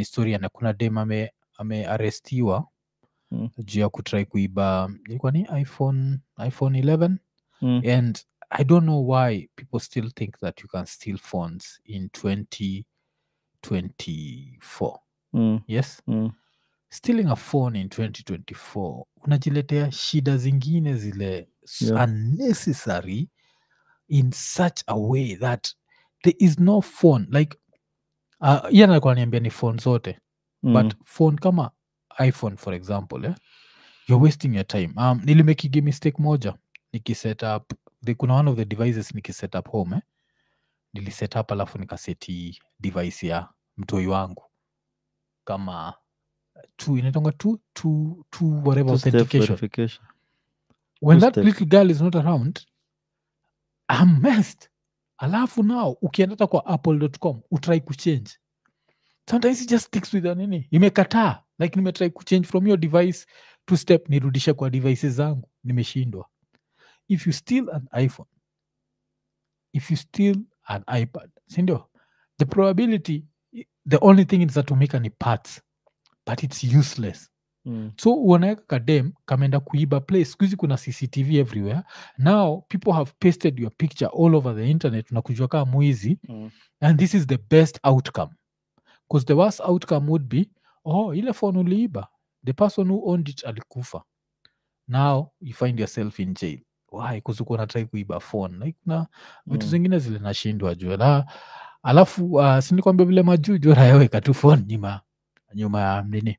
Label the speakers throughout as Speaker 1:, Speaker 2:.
Speaker 1: ni story na kuna dem ame amearestiwa mm. juu ya kutrai kuiba ilikuwa ni iphone iphone 11 mm. and i don't know why people still think that you can steal phones in 2024 mm. yes mm. stealing a phone in 2024 unajiletea shida zingine zile yeah. unnecessary in such a way that there is no phone like uh, yeye alikuwa ni phone zote mm. but phone kama iphone for example eh? youare wasting your time um, nilimekigi mistake moja nikiset up the, kuna one of the devices nikiset up home eh? niliset up alafu nikaseti device ya mtoi wangu kama inatonga inaitanga
Speaker 2: when that little
Speaker 1: girl is not around i'm messed alafu nao ukienda hata kwa apple.com utrai kuchange sometimes it just sticks with nini imekataa like nimetrai kuchange from your device to step nirudisha kwa device zangu nimeshindwa if you still an iphone if you still an ipad sindio the probability the only thing is that ni parts but it's useless mm. so wanaweka kadem kameenda kuiba place skuhizi kuna cctv everywhere now people have pasted your picture all over the internet na kujua kaa mwizi mm. and this is the best outcome bcause the worst outcome would be oh ile phone uliiba the person who owned it alikufa now you find yourself in jail why natrai kuiba phone like na vitu mm. zingine zile nashindwa jua na alafu uh, ah, sinikwambia vile majuu jua rayaweka tu phone nyuma nyuma ya nini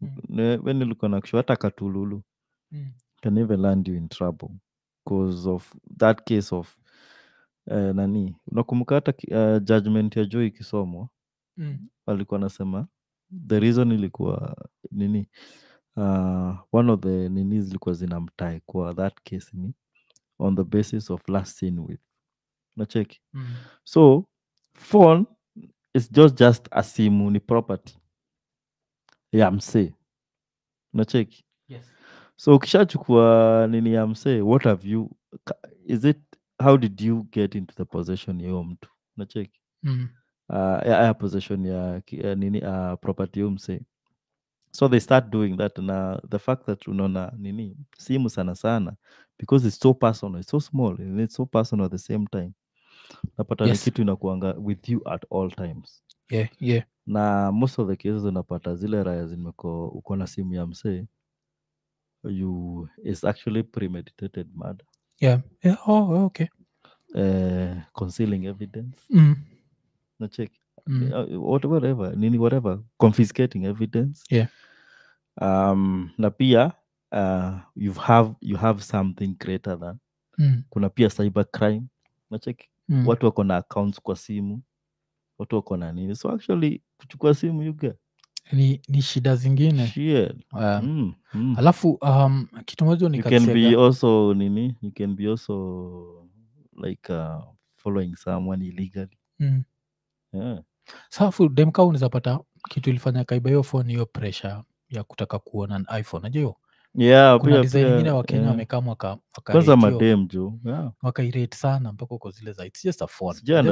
Speaker 2: Mm. Ne- When you look on Akshu, hata Katululu Mm. can never land you in trouble because of that case of eh, nani unakumbuka hata ki- eh, judgment ya Joy ikisomwa Mm. alikuwa anasema the reason ilikuwa nini uh, one of the nini zilikuwa zinamtai kwa that case ni on the basis of last seen with nacheki Mm. so phone is just just a simu ni property ya msee unacheki yes. so ukishachukua nini ya msee what have you is it how did you get into the possession ya huyo mtu unacheki mm. uh, possession ya, ya nini uh, property huyo msee so they start doing that na the fact that unaona nini simu sana sana because it's so personal it's so small and it's so personal at the same time napata yes. ni kitu inakuanga with you at all times yeah, yeah. na most of the cases unapata zile raya zimeko uko na simu ya msee you is actually premeditated murder
Speaker 1: yeah. Yeah. Oh, oh okay.
Speaker 2: uh, concealing evidence mm. nachek mm. Eh, oh, whatever nini whatever confiscating evidence yeah. um, na pia uh, you have you have something greater than mm. kuna pia cyber crime nacheki mm. watu wako na accounts kwa simu watu wako na nini so actually kuchukua simu yuga
Speaker 1: ni, ni shida zingine
Speaker 2: yeah. uh, mm, mm.
Speaker 1: alafu um, kitu moja ni can be
Speaker 2: also nini you can be also like uh, following someone illegally mm. yeah.
Speaker 1: safu demka unaweza pata kitu ilifanya kaiba hiyo phone hiyo pressure ya kutaka kuona an iphone najua
Speaker 2: yeah, wakenya wamekaa waka, madem
Speaker 1: sana mpaka uko zile za mm.
Speaker 2: ya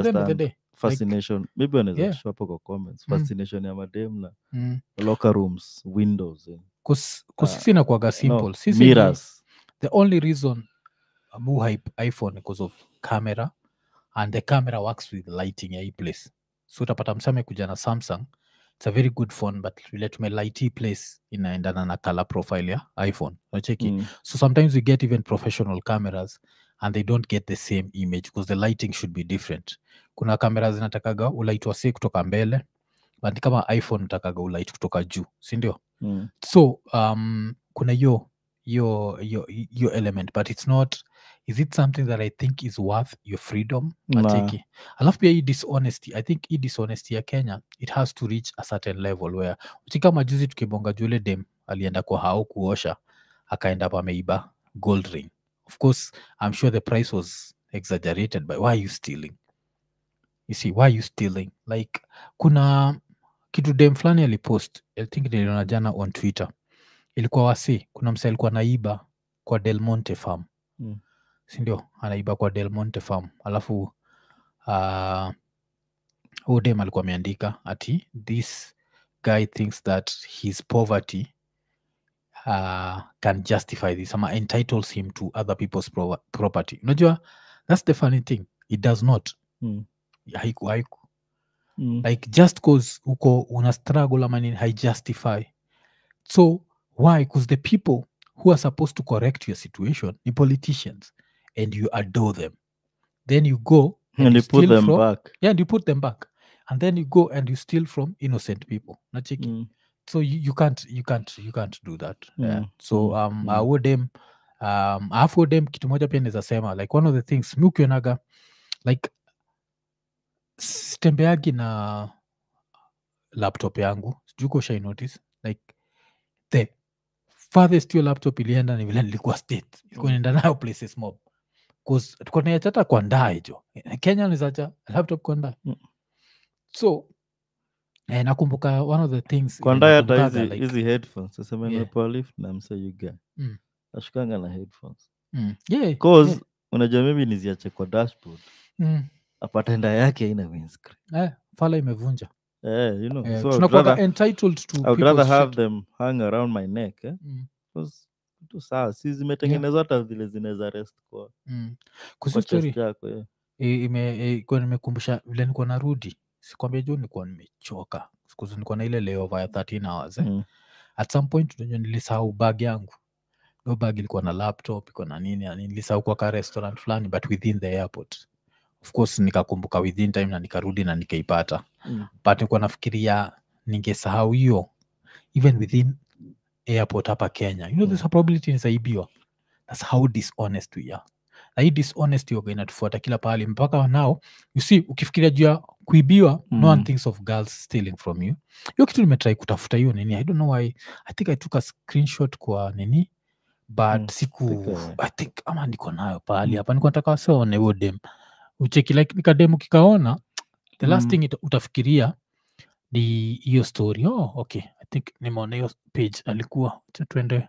Speaker 2: madem na mm. locker rooms windows kusisi eh. ah,
Speaker 1: the only reason hype iphone because of camera and the camera works with lighting ya hii place so utapata msame kuja na samsung mm it's a very good phone but vile tumelight place inaendana na color profile ya iphone nacheki mm. so sometimes we get even professional cameras and they don't get the same image because the lighting should be different kuna kamera zinatakaga ulight wase kutoka mbele but kama iphone utakaga ulight kutoka juu sindio mm. so um, kuna hiyo your your your element but it's not is it something that i think is worth your freedom i alafu pia dishonesty i think dishonesty ya kenya it has to reach a certain level where kama majuzi tukibonga jule dem alienda kwa hao kuosha akaenda pameiba gold ring of course i'm sure the price was exaggerated but why are you stealing you see why are you stealing like kuna kitu dem fulani alipost i think niliona jana on twitter ilikuwa wasi kuna mse alikuwa naiba kwa delmonte farm mm. sindio anaiba kwa delmonte farm alafu uh, ah, udem alikuwa ameandika ati this guy thinks that his poverty uh, can justify this ama entitles him to other people's pro property unajua that's the funny thing it does not mm. haiku haiku mm. like just cause uko una struggle amanini hai haijustify so Why? Because the people who are supposed to correct your situation, the politicians, and you adore them. Then you go and, and you, put them from, back. Yeah, and you put them back. And then you go and you steal from innocent people. Not Mm. So you, you can't you can't you can't do that. Yeah. Mm. yeah. So mm. um mm. I would them um afu dem kitu moja pia naweza sema like one of the things mi ukionaga like sitembeagi na laptop yangu sijuko shy notice like the farthest hiyo laptop ilienda ni vile nilikuwa state mm. ilikuwa inaenda nayo places mob kwa ndaa hicho kenya nizacha laptop kwa ndaa mm. so eh, nakumbuka one of the things kwa ndaa hata
Speaker 2: hizi like, headphones yeah. lift na msa mm. na headphones mm. yeah, cause yeah. unajua mimi niziache kwa dashboard mm. yake ina windscreen eh, fala imevunja Eh? Mm. si zimetengenezwa hata vile zinaweza rest kwa mm.
Speaker 1: nimekumbusha vile nilikuwa narudi sikwambia juu nikuwa nimechoka sikuzi nilikuwa na ile leova ya 13 hours eh? mm. at some point unajua nilisahau bag yangu no bag ilikuwa na laptop iko na nini nilisahau ka restaurant fulani but within the airport of course nikakumbuka within time na nikarudi na nikaipata mm. but nikuwa nafikiria ningesahau hiyo even within airport hapa kenya you know, mm. this probability nisaibiwa that's how dishonest we are na inatufuata kila pahali mpaka nao you see ukifikiria juu ya kuibiwa mm. no one hmm. thinks of girls stealing from you hiyo kitu nimetrai kutafuta hiyo nini i don't know why i think i took a screenshot kwa nini but mm. siku i think ama niko nayo pahali hapa mm. niko wasiwaone huo dem ucheki like nikademu kikaona the last mm. thing it, utafikiria ni hiyo story oh, okay i think nimeona hiyo page alikuwa tuende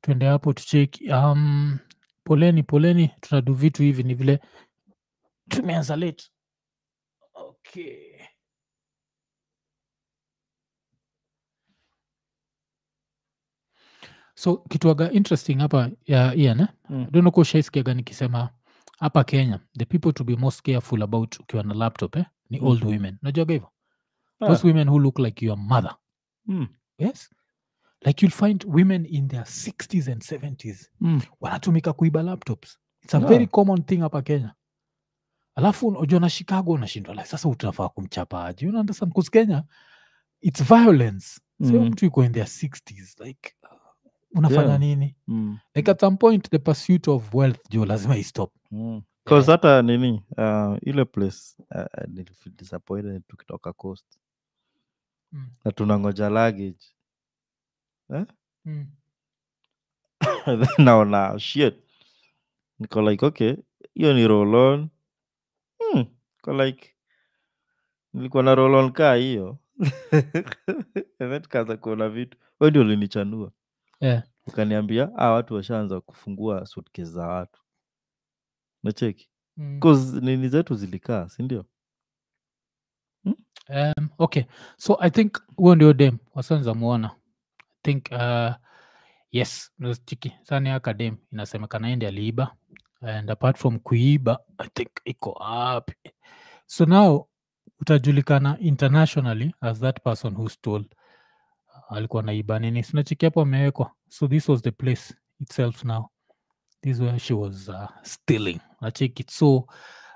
Speaker 1: tuende hapo tucheki um, poleni poleni tunadu vitu hivi ni vile tumeanza late okay so kituaga interesting hapa ya ian eh? mm. donokushaiskiaga nikisema hapa Kenya the people to be most careful about ukiwa na laptop eh, ni mm. -hmm. old mm-hmm. women najuaga hivo ah. those women who look like your mother mm. yes like you'll find women in their 60s and 70s mm. wanatumika kuiba laptops it's a yeah. very common thing hapa Kenya alafu unajua na Chicago unashindwa like, sasa utafaa kumchapa aji you understand because Kenya it's violence
Speaker 2: mm. -hmm. so mm-hmm. mtu iko in their 60s like unafanya yeah.
Speaker 1: nini mm. like at some point
Speaker 2: the pursuit of wealth jo lazima istop mm. hata yeah. nini uh, ile place uh, nilidisappointed tukitoka coast mm. na tunangoja luggage eh? mm. naona shit niko like okay hiyo ni rolon hmm. ko like nilikuwa na rolon kaa hiyo then tukaanza kuona vitu we ulinichanua Yeah. Ukaniambia ah, watu washaanza kufungua suitcase za watu nacheki mm. nini zetu zilikaa sindio
Speaker 1: hmm? um, okay so i think huo ndio dem wasanza muona i think uh, yes chiki sani aka dem inasemekana ndi aliiba and apart from kuiba i think iko up so now utajulikana internationally as that person who stole alikuwa naiba nini sinachiki hapo amewekwa so this was the place itself now this where she was uh, stealing nacheki so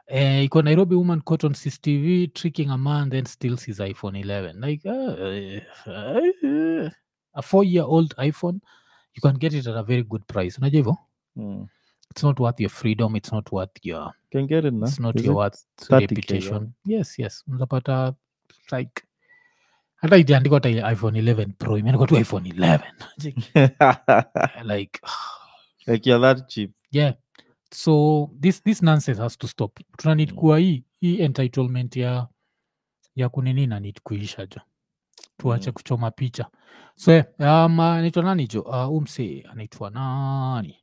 Speaker 1: eh, iko nairobi woman caught on cctv tricking a man then steals his iphone 11 like uh, a four year old iphone you can get it at a very good price unajua hivo mm. it's not worth your freedom it's not worth your can get it, it's not Is your it worth reputation yes yes unapata like hata itiandikwa ta iphone 11 pro imeandikwa tu iphone 11
Speaker 2: like ah. like you're that cheap
Speaker 1: yeah so this this nonsense has to stop tunanid kuwa hii hii entitlement ya ya kunini nanid kuisha jo tuache mm. kuchoma picha so eh, um, anaitwa nani jo uh, ah, umse anaitwa nani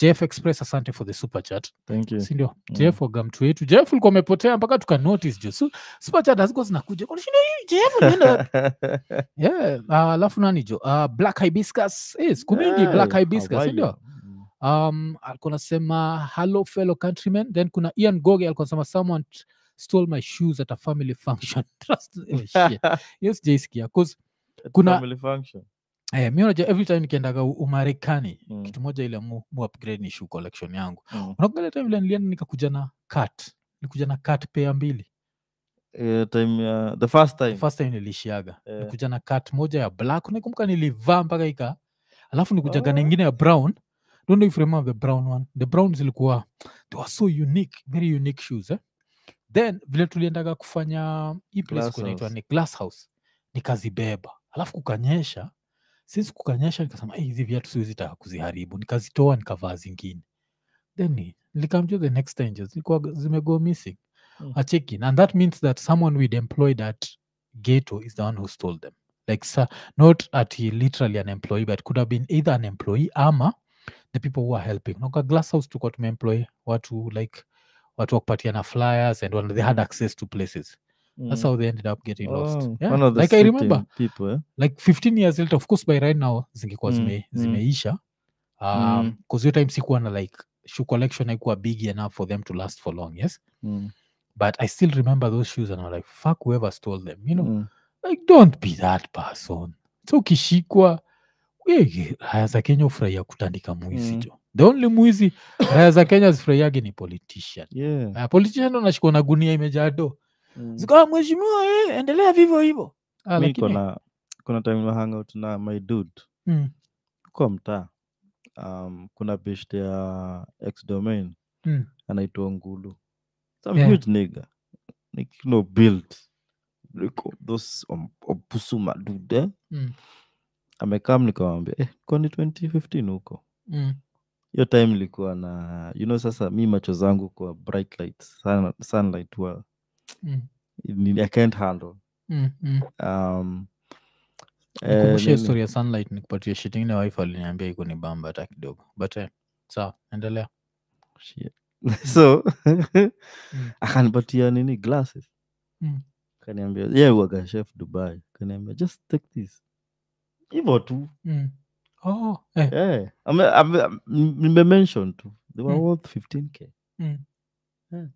Speaker 1: Jeff Express, asante for the super chat, thank you. Si ndio yeah. Mm. Jeff wa wetu. Jeff ulikuwa umepotea mpaka tuka notice jo, so super chat hazikuwa zinakuja kwa shida hii. Jeff unaenda yeah. uh, Alafu nani jo, uh, ah, Black Hibiscus hey, eh, siku mingi yeah, Black Hibiscus, sindio mm. um, alikuwa nasema hello fellow countrymen. Then kuna Ian Goge alikuwa nasema someone stole my shoes at a family function.
Speaker 2: Trust me, oh, shit.
Speaker 1: yes, jeskia cause kuna family function Eh, mi unajua every time nikiendaga U- Umarekani mm. kitu moja ile mu, mu upgrade ni shoe collection yangu. Mm. Unakumbuka ile time ile nilienda nikakuja na cut. nikuja na cut pair mbili.
Speaker 2: Eh, time uh, the first time. The First time nilishiaga. yeah. nikuja
Speaker 1: na cut moja ya black. Nakumbuka nilivaa mpaka ika. Alafu nikujaga na nyingine ah. ya brown. Don't know if you remember the brown one. The brown zilikuwa they were so unique, very unique shoes eh. Then vile tuliendaga kufanya hii place Glass kunaitwa ni Glass House. Nikazibeba. Alafu kukanyesha since kukanyesha nikasema hey, eh, hizi viatu siwezi taka kuziharibu nikazitoa nikavaa zingine then likamjua the next time zilikuwa zimego missing mm. a check in and that means that someone we'd employed at gato is the one who stole them like sir, not at he literally an employee but could have been either an employee ama the people who are helping noka glass house employee tumeemploy watu like watu wa kupatiana flyers and when they had access to places Mm. That's how they ended up getting oh, lost. Yeah. One of the like I remember people, eh? like 15 years later, of course, by right now zingekuwa mm. zime, mm. zimeisha because um, mm. your time sikuwa na like shoe collection ikuwa big enough for them to last for long yes mm. but i still remember those shoes and I'm like fuck whoever stole them you know mm. like don't be that person so ukishikwa haya za kenya ufurahia kutandika mwizi mm. jo the only mwizi haya za kenya zifurahiage ni politician yeah. uh, politician unashikwa na gunia imejaa
Speaker 2: do mm.
Speaker 1: zikawa mheshimiwa eh, endelea vivyo hivyo ah, kuna,
Speaker 2: kuna time na hangout na my dude mm. kwa mtaa um, kuna best ya x domain mm. anaitwa ngulu some yeah. huge nigga like, you know, built like, um, dude eh? mm. amekam nikawambia eh, kwani 2015 huko mm. hiyo mm time ilikuwa na you know sasa mi macho zangu kwa bright light sun, sunlight huwa Mm. i can't handle mm, mm. um, eh, nikumbusha historia
Speaker 1: sunlight nikupatia shitine wife aliniambia iko ni bamba hata kidogo but eh,
Speaker 2: endelea so akanipatia nini glasses mm. kaniambia ye yeah, chef dubai kaniambia just take this hivo tu oh, eh. Eh, nimemention tu they were mm. worth 15k mm. yeah.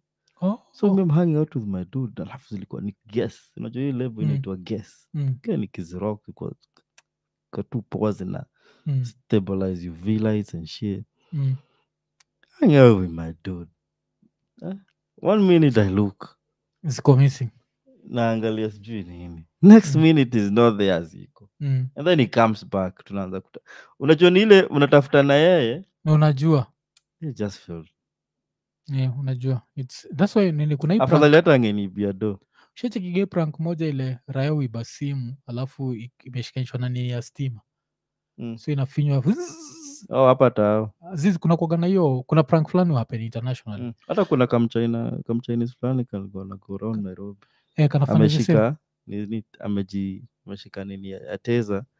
Speaker 2: Oh. so oh. I'm hanging out with my dude alafu zilikuwa ni ges unajua hii levo mm. inaitwa ges mm. kile ni kizirok katu poze na mm. stabilize you lights and shit mm. hang out with my dude eh? one minute I look ziko naangalia sijui nini next mm. minute is not there ziko mm. and then he comes back tunaanza kuta unajua ni ile unatafuta na yeye
Speaker 1: unajua
Speaker 2: just felt
Speaker 1: yeah, unajua It's, that's why nini kuna
Speaker 2: afadhali do
Speaker 1: ushachekiga prank moja ile raya uiba simu alafu imeshikanishwa na nini ya stima Mm. so inafinywa
Speaker 2: Oh, hapa tao
Speaker 1: kuna kuagana hiyo kuna prank fulani happen international mm.
Speaker 2: hata kuna kamchina kamchinis fulani kalikuwa na nairobi eh, kanafanya ameshika nini ameji ameshika nini ya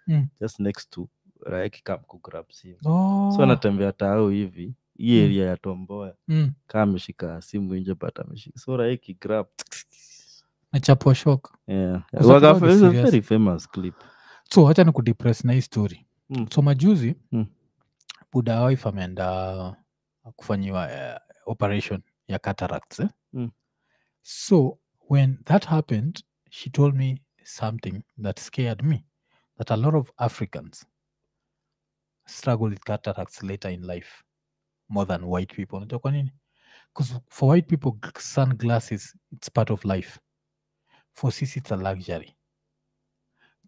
Speaker 2: Mm. just next to raya kikam kugrab simu oh. so anatembea tao hivi hiyo mm. ya tomboya mm. kaa ameshika simu nje pat ameshika sora hii kigrab
Speaker 1: hacha ni kudepress na hii story mm. so majuzi mm. buda wif ameenda kufanyiwa uh, operation ya cataracts eh? mm. so when that happened she told me something that scared me that a lot of africans struggle with cataracts later in life more than white people unajua kwa nini because for white people sunglasses it's part of life for sisi it's a luxury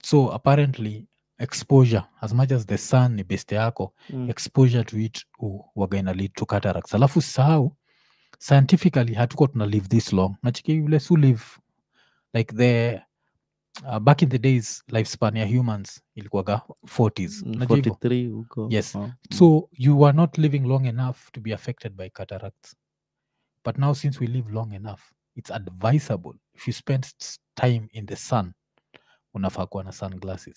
Speaker 1: so apparently exposure as much as the sun ni best yako mm. exposure to it waga ina lead to cataracts alafu sahau scientifically hatuko tuna live this long nachiki yule su live like the uh, back in the days lifespan ya humans ilikuwaga 40s mm, unajua hivyo? 43 yes Oh. so you were not living long enough to be affected by cataracts but now since we live long enough it's advisable if you spend time in the sun unafaa kuwa na sunglasses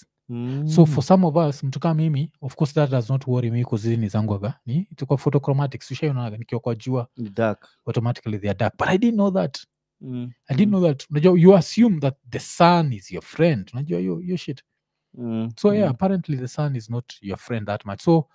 Speaker 1: so mm. for some of us mtu kama mimi of course that does not worry me kuzini zangu aga ni tukwa photochromatic sushaionaga nikiwa kwa jua automatically they are dark but i didn't know that mm. i didn't know that unajua you assume that the sun is your friend unajua yo, yo shit mm. so yeah mm. apparently the sun is not your friend that much so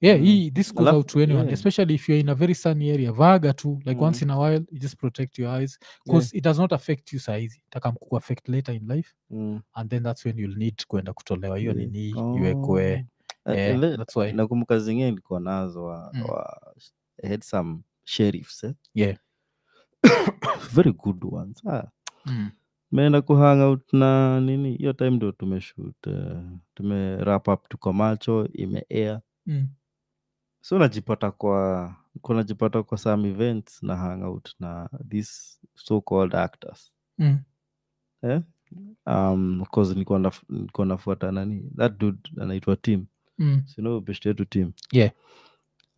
Speaker 1: yeah mm. he, this goes out to anyone yeah. especially if you're in a very sunny area vaga to like mm. once in a while you just protect your eyes because yeah. it does not affect you saizi takamkuku affect later in life mm. and then that's when you'll need kwenda kutolewa hiyo mm. nini oh. iwekwe eh,
Speaker 2: eh, nakumbuka zingine ilikuwa nazo wa, mm. wa head some sheriffs eh? yeah very good ones ah. Mm. meenda kuhang out na nini hiyo time ndio tumeshoot uh, tume wrap up tuko macho ime air mm. so najipata kwa kunajipata kwa some events na hangout na this so called actors mm. eh? um, cause nafuata nani that dude anaitwa team mm. sino beshti yeah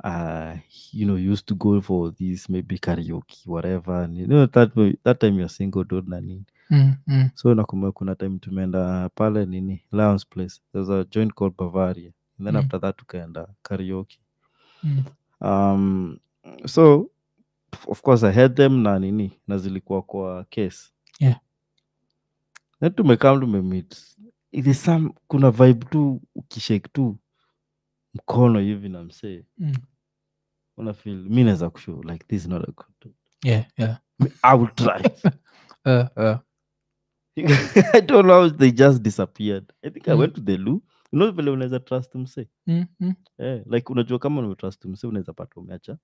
Speaker 2: uh, you know, used to go for this maybe karaoke, whatever. And, you know, that that time you're single, don't nani. Mm, mm. So nakumbuka kuna time tumeenda pale nini Lions Place. There's a joint called Bavaria. And then mm. after that tukaenda karaoke. Mm. Um, so of course I had them na nini na zilikuwa kwa case. Yeah. Then tumekam tumemit. It some kuna vibe tu ukishake tu mkono hivi namsee mm mi naweza kushu like this is not a good yeah yeah i will try uh, uh. i don't know how they just disappeared i think mm. i went to the loo vile unaweza trust mse mm, yeah, mm. like unajua kama mse unaweza pata umeacha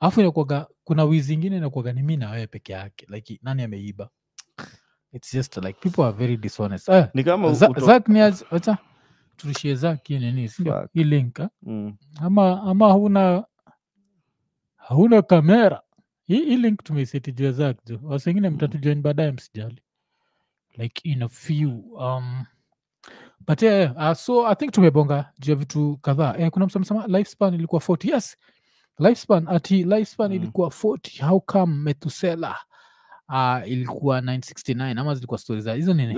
Speaker 1: alafu inakuaga kuna wizi ingine inakuaga ni mi na peke yake like nani ameiba it's just like people are very dishonest ah, ni kama turishie zake nini hii eh? mm. ama ama huna hauna kamera hii, hii link tumeisitijua zake jo mm. mtatu mtatujoin baadaye msijali like in a few um, but yeah, uh, so i think tumebonga juu ya vitu kadhaa eh, kuna msamsama lifespan ilikuwa 40 yes lifespan ati lifespan mm. ilikuwa 40 how come metusela uh, ilikuwa 969 ama zilikuwa stori za hizo nini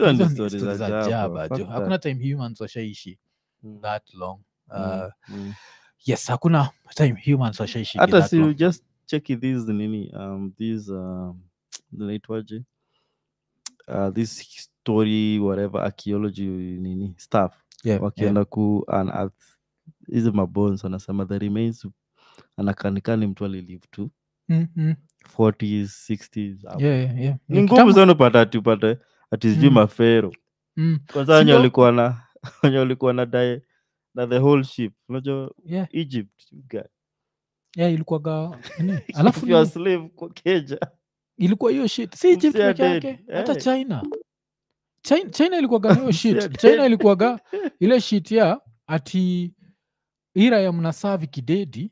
Speaker 1: za jaba jo hakuna time humans washaishi mm. that long uh, mm. yes hakuna time humans washaishi hata si long.
Speaker 2: just these nini um, these zinaitwaje um, uh, ah, this story whatever archaeology nini stuff yeah, wakienda yeah. ku unearth hizi mabones anasema the remains anakanikani mtu alilive tu mm-hmm ni ngumu sana upata ati ati sijui mm. mafero mm. kwanza wenye walikuwa na wenye walikuwa na dae na the whole ship unajua yeah. egypt guy
Speaker 1: yeah, alafu
Speaker 2: slave kwa keja
Speaker 1: ilikuwa hiyo shit si egypt eh. hata china china, china hiyo shit china ile shit ya ati ira ya mnasavi kidedi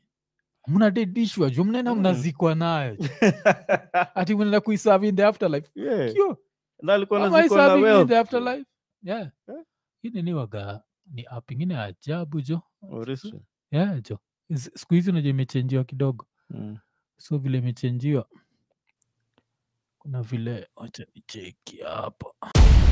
Speaker 1: mnadedishwa mnaenda mm. mnazikwa nayo ati mnaenda kuiserve in the afterlife yeah. Eh? ni waga ni a pengine ajabu jo oh, yeah, jo siku hizi unaja imechenjiwa kidogo mm. so vile imechenjiwa kuna vile wacha nicheki hapa